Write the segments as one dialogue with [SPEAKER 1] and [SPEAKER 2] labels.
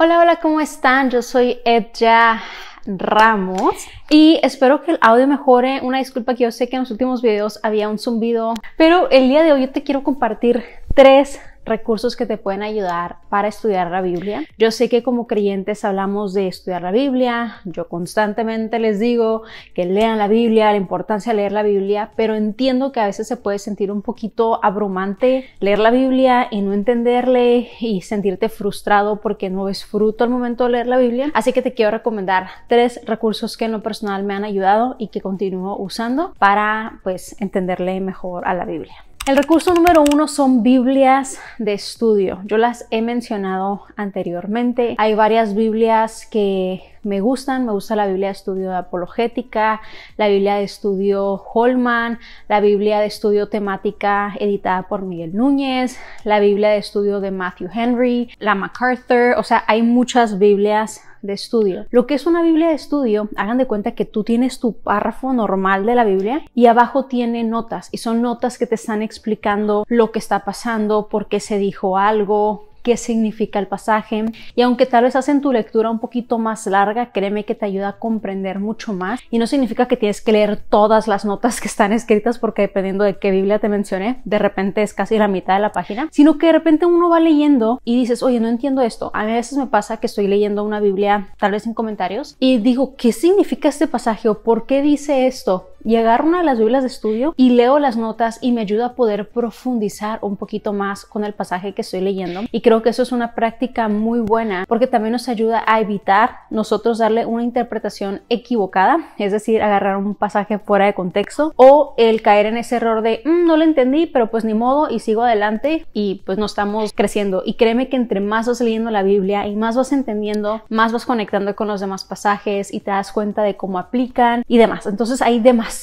[SPEAKER 1] Hola, hola, ¿cómo están? Yo soy Edja Ramos y espero que el audio mejore. Una disculpa que yo sé que en los últimos videos había un zumbido, pero el día de hoy yo te quiero compartir tres recursos que te pueden ayudar para estudiar la Biblia. Yo sé que como creyentes hablamos de estudiar la Biblia, yo constantemente les digo que lean la Biblia, la importancia de leer la Biblia, pero entiendo que a veces se puede sentir un poquito abrumante leer la Biblia y no entenderle y sentirte frustrado porque no ves fruto al momento de leer la Biblia. Así que te quiero recomendar tres recursos que en lo personal me han ayudado y que continúo usando para pues entenderle mejor a la Biblia. El recurso número uno son Biblias de estudio. Yo las he mencionado anteriormente. Hay varias Biblias que me gustan. Me gusta la Biblia de estudio apologética, la Biblia de estudio Holman, la Biblia de estudio temática editada por Miguel Núñez, la Biblia de estudio de Matthew Henry, la MacArthur. O sea, hay muchas Biblias de estudio. Lo que es una Biblia de estudio, hagan de cuenta que tú tienes tu párrafo normal de la Biblia y abajo tiene notas y son notas que te están explicando lo que está pasando, por qué se dijo algo, qué significa el pasaje. Y aunque tal vez hacen tu lectura un poquito más larga, créeme que te ayuda a comprender mucho más. Y no significa que tienes que leer todas las notas que están escritas, porque dependiendo de qué Biblia te mencioné, de repente es casi la mitad de la página, sino que de repente uno va leyendo y dices, oye, no entiendo esto. A a veces me pasa que estoy leyendo una Biblia, tal vez en comentarios, y digo, ¿qué significa este pasaje o por qué dice esto? y agarro una de las Biblias de estudio y leo las notas y me ayuda a poder profundizar un poquito más con el pasaje que estoy leyendo. Y creo que eso es una práctica muy buena porque también nos ayuda a evitar nosotros darle una interpretación equivocada, es decir, agarrar un pasaje fuera de contexto o el caer en ese error de mm, no lo entendí, pero pues ni modo y sigo adelante y pues no estamos creciendo. Y créeme que entre más vas leyendo la Biblia y más vas entendiendo, más vas conectando con los demás pasajes y te das cuenta de cómo aplican y demás. Entonces hay demasiado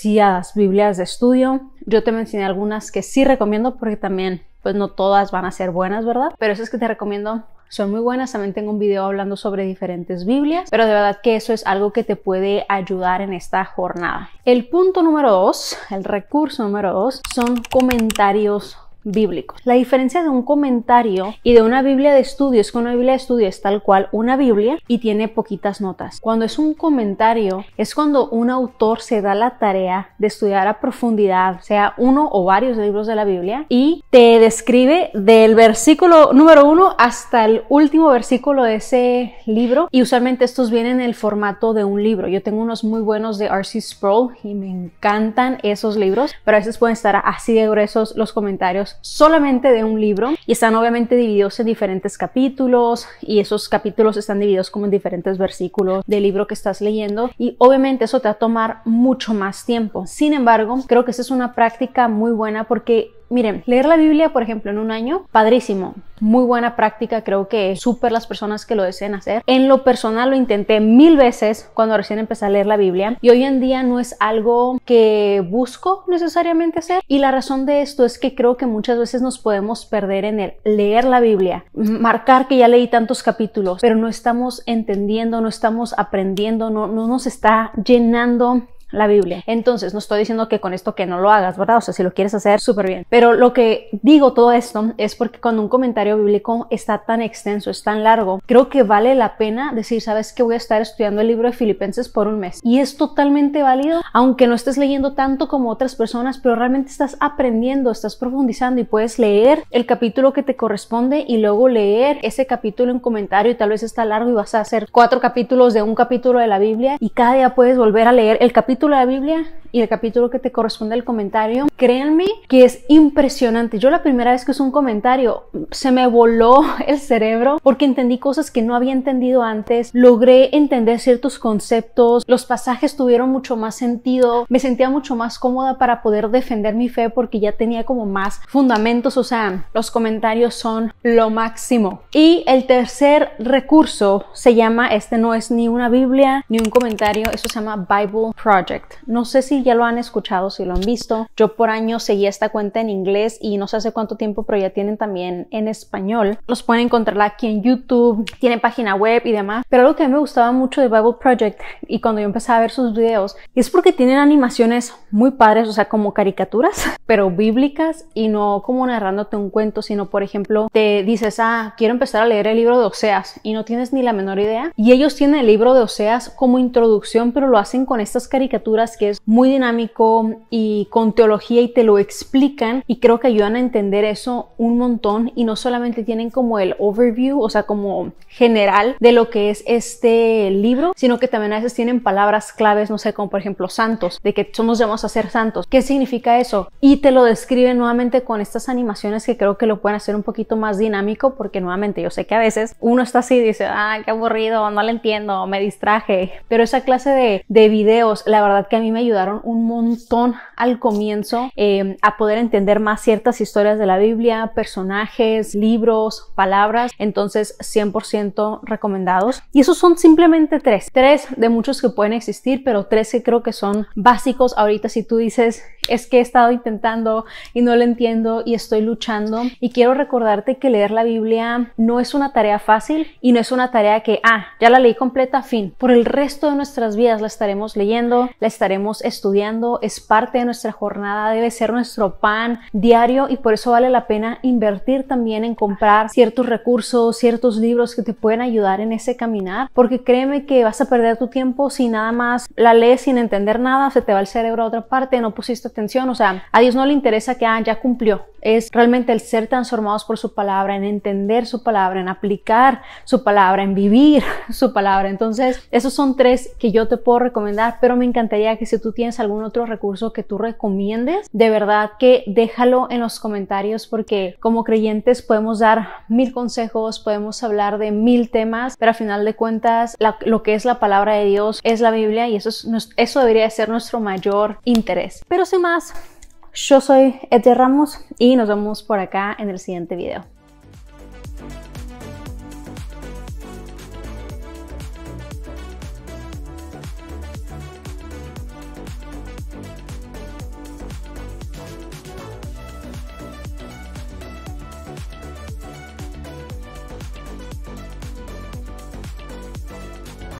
[SPEAKER 1] Biblias de estudio. Yo te mencioné algunas que sí recomiendo porque también, pues no todas van a ser buenas, ¿verdad? Pero esas que te recomiendo son muy buenas. También tengo un video hablando sobre diferentes Biblias, pero de verdad que eso es algo que te puede ayudar en esta jornada. El punto número dos, el recurso número dos, son comentarios bíblicos. La diferencia de un comentario y de una Biblia de estudio es que una Biblia de estudio es tal cual una Biblia y tiene poquitas notas. Cuando es un comentario es cuando un autor se da la tarea de estudiar a profundidad, sea uno o varios libros de la Biblia, y te describe del versículo número uno hasta el último versículo de ese libro. Y usualmente estos vienen en el formato de un libro. Yo tengo unos muy buenos de R.C. Sproul y me encantan esos libros, pero a veces pueden estar así de gruesos los comentarios solamente de un libro y están obviamente divididos en diferentes capítulos y esos capítulos están divididos como en diferentes versículos del libro que estás leyendo y obviamente eso te va a tomar mucho más tiempo. Sin embargo, creo que esa es una práctica muy buena porque Miren, leer la Biblia, por ejemplo, en un año, padrísimo, muy buena práctica, creo que súper las personas que lo deseen hacer. En lo personal lo intenté mil veces cuando recién empecé a leer la Biblia y hoy en día no es algo que busco necesariamente hacer y la razón de esto es que creo que muchas veces nos podemos perder en el leer la Biblia, marcar que ya leí tantos capítulos, pero no estamos entendiendo, no estamos aprendiendo, no, no nos está llenando la Biblia. Entonces, no estoy diciendo que con esto que no lo hagas, ¿verdad? O sea, si lo quieres hacer, súper bien. Pero lo que digo todo esto es porque cuando un comentario bíblico está tan extenso, es tan largo, creo que vale la pena decir, ¿sabes que voy a estar estudiando el libro de Filipenses por un mes? Y es totalmente válido, aunque no estés leyendo tanto como otras personas, pero realmente estás aprendiendo, estás profundizando y puedes leer el capítulo que te corresponde y luego leer ese capítulo en comentario y tal vez está largo y vas a hacer cuatro capítulos de un capítulo de la Biblia y cada día puedes volver a leer el capítulo título de la Biblia y el capítulo que te corresponde al comentario, créanme que es impresionante. Yo la primera vez que hice un comentario se me voló el cerebro porque entendí cosas que no había entendido antes, logré entender ciertos conceptos, los pasajes tuvieron mucho más sentido, me sentía mucho más cómoda para poder defender mi fe porque ya tenía como más fundamentos, o sea, los comentarios son lo máximo. Y el tercer recurso se llama, este no es ni una Biblia ni un comentario, eso se llama Bible Project. No sé si ya lo han escuchado, si lo han visto. Yo por años seguía esta cuenta en inglés y no sé hace cuánto tiempo, pero ya tienen también en español. Los pueden encontrar aquí en YouTube, tienen página web y demás. Pero algo que a mí me gustaba mucho de Bible Project y cuando yo empecé a ver sus videos es porque tienen animaciones muy padres, o sea, como caricaturas, pero bíblicas y no como narrándote un cuento, sino por ejemplo, te dices, ah, quiero empezar a leer el libro de Oseas y no tienes ni la menor idea. Y ellos tienen el libro de Oseas como introducción, pero lo hacen con estas caricaturas que es muy dinámico y con teología y te lo explican y creo que ayudan a entender eso un montón y no solamente tienen como el overview, o sea, como general de lo que es este libro, sino que también a veces tienen palabras claves, no sé, como por ejemplo santos, de que somos llamados a ser santos. ¿Qué significa eso? Y te lo describen nuevamente con estas animaciones que creo que lo pueden hacer un poquito más dinámico porque nuevamente yo sé que a veces uno está así y dice, ah, qué aburrido, no lo entiendo, me distraje. Pero esa clase de, de videos, la verdad que a mí me ayudaron un montón al comienzo em, a poder entender más ciertas historias de la Biblia, personajes, libros, palabras. Entonces, 100% recomendados. Y esos son simplemente tres. Tres de muchos que pueden existir, pero tres que creo que son básicos. Ahorita si tú dices, es que he estado intentando y no lo entiendo y estoy luchando. Y quiero recordarte que leer la Biblia no es una tarea fácil y no es una tarea que, ah, ya la leí completa, fin. Por el resto de nuestras vidas la estaremos leyendo, la estaremos estudiando, es parte de nuestra jornada, debe ser nuestro pan diario y por eso vale la pena invertir también en comprar ciertos recursos, ciertos libros que te pueden ayudar en ese caminar, porque créeme que vas a perder tu tiempo si nada más la lees sin entender nada, se te va el cerebro a otra parte, no pusiste o sea, a Dios no le interesa que ah, ya cumplió. Es realmente el ser transformados por su palabra, en entender su palabra, en aplicar su palabra, en vivir su palabra. Entonces, esos son tres que yo te puedo recomendar, pero me encantaría que si tú tienes algún otro recurso que tú recomiendes, de verdad que déjalo en los comentarios porque como creyentes podemos dar mil consejos, podemos hablar de mil temas, pero a final de cuentas lo que es la palabra de Dios es la Biblia y eso, es, eso debería ser nuestro mayor interés. Pero sin más, yo soy Eti Ramos y nos vemos por acá en el siguiente video.